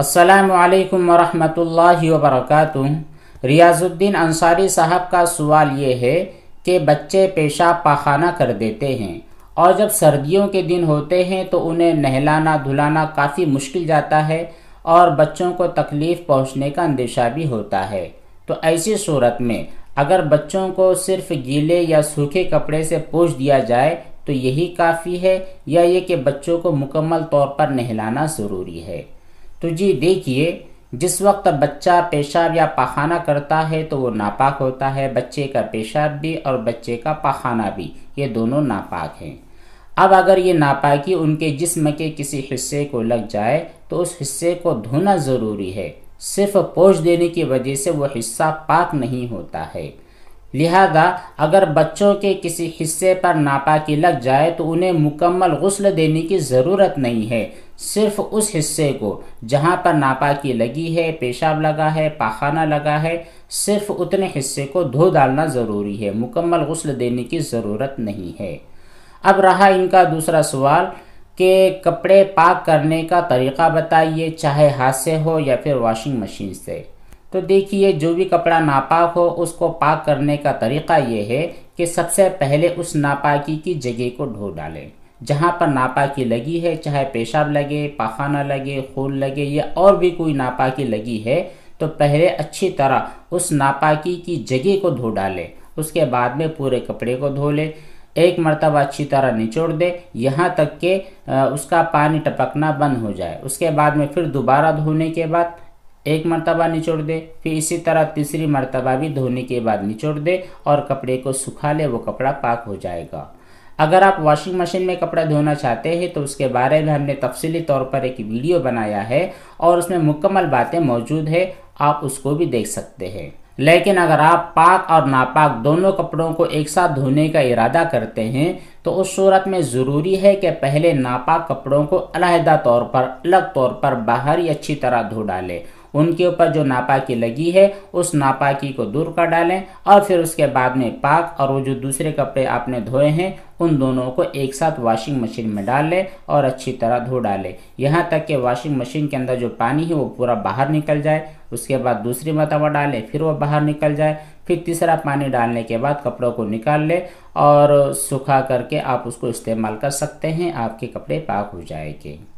असलकम वरहमल वरक रियाज़ुद्दीन अंसारी साहब का सवाल ये है कि बच्चे पेशाब पाखाना कर देते हैं और जब सर्दियों के दिन होते हैं तो उन्हें नहलाना धुलाना काफ़ी मुश्किल जाता है और बच्चों को तकलीफ़ पहुंचने का अंदेशा भी होता है तो ऐसी सूरत में अगर बच्चों को सिर्फ गीले या सूखे कपड़े से पोछ दिया जाए तो यही काफ़ी है या ये कि बच्चों को मुकम्मल तौर पर नहलाना ज़रूरी है तो जी देखिए जिस वक्त बच्चा पेशाब या पाखाना करता है तो वो नापाक होता है बच्चे का पेशाब भी और बच्चे का पाखाना भी ये दोनों नापाक हैं अब अगर ये नापाकी उनके जिस्म के किसी हिस्से को लग जाए तो उस हिस्से को धोना ज़रूरी है सिर्फ पोष देने की वजह से वो हिस्सा पाक नहीं होता है लिहाजा अगर बच्चों के किसी हिस्से पर नापाकी लग जाए तो उन्हें मुकम्मल गसल देने की ज़रूरत नहीं है सिर्फ उस हिस्से को जहां पर नापाकी लगी है पेशाब लगा है पाखाना लगा है सिर्फ उतने हिस्से को धो डालना ज़रूरी है मुकम्मल गसल देने की ज़रूरत नहीं है अब रहा इनका दूसरा सवाल कि कपड़े पाक करने का तरीका बताइए चाहे हाथ से हो या फिर वॉशिंग मशीन से तो देखिए जो भी कपड़ा नापाक हो उसको पाक करने का तरीका ये है कि सबसे पहले उस नापाकी की जगह को ढो डालें जहाँ पर नापाकी लगी है चाहे पेशाब लगे पाखाना लगे खून लगे या और भी कोई नापाकी लगी है तो पहले अच्छी तरह उस नापाकी की जगह को धो डालें उसके बाद में पूरे कपड़े को धो लें एक मरतबा अच्छी तरह निचोड़ दे यहाँ तक के उसका पानी टपकना बंद हो जाए उसके बाद में फिर दोबारा धोने के बाद एक मरतबा निचोड़ दे फिर इसी तरह तीसरी मरतबा भी धोने के बाद निचोड़ दे और कपड़े को सुखा ले वो कपड़ा पाक हो जाएगा अगर आप वॉशिंग मशीन में कपड़ा धोना चाहते हैं तो उसके बारे में हमने तफसली तौर पर एक वीडियो बनाया है और उसमें मुकम्मल बातें मौजूद है आप उसको भी देख सकते हैं लेकिन अगर आप पाक और नापाक दोनों कपड़ों को एक साथ धोने का इरादा करते हैं तो उस सूरत में ज़रूरी है कि पहले नापाक कपड़ों को अलहदा तौर पर अलग तौर पर बाहर ही अच्छी तरह धो डालें उनके ऊपर जो नापाकी लगी है उस नापाकी को दूर कर डालें और फिर उसके बाद में पाक और वो जो दूसरे कपड़े आपने धोए हैं उन दोनों को एक साथ वॉशिंग मशीन में डाल लें और अच्छी तरह धो डालें यहाँ तक कि वॉशिंग मशीन के अंदर जो पानी है वो पूरा बाहर निकल जाए उसके बाद दूसरी मतवा डालें फिर वो बाहर निकल जाए फिर तीसरा पानी डालने के बाद कपड़ों को निकाल लें और सुखा करके आप उसको इस्तेमाल कर सकते हैं आपके कपड़े पाक हो जाएंगे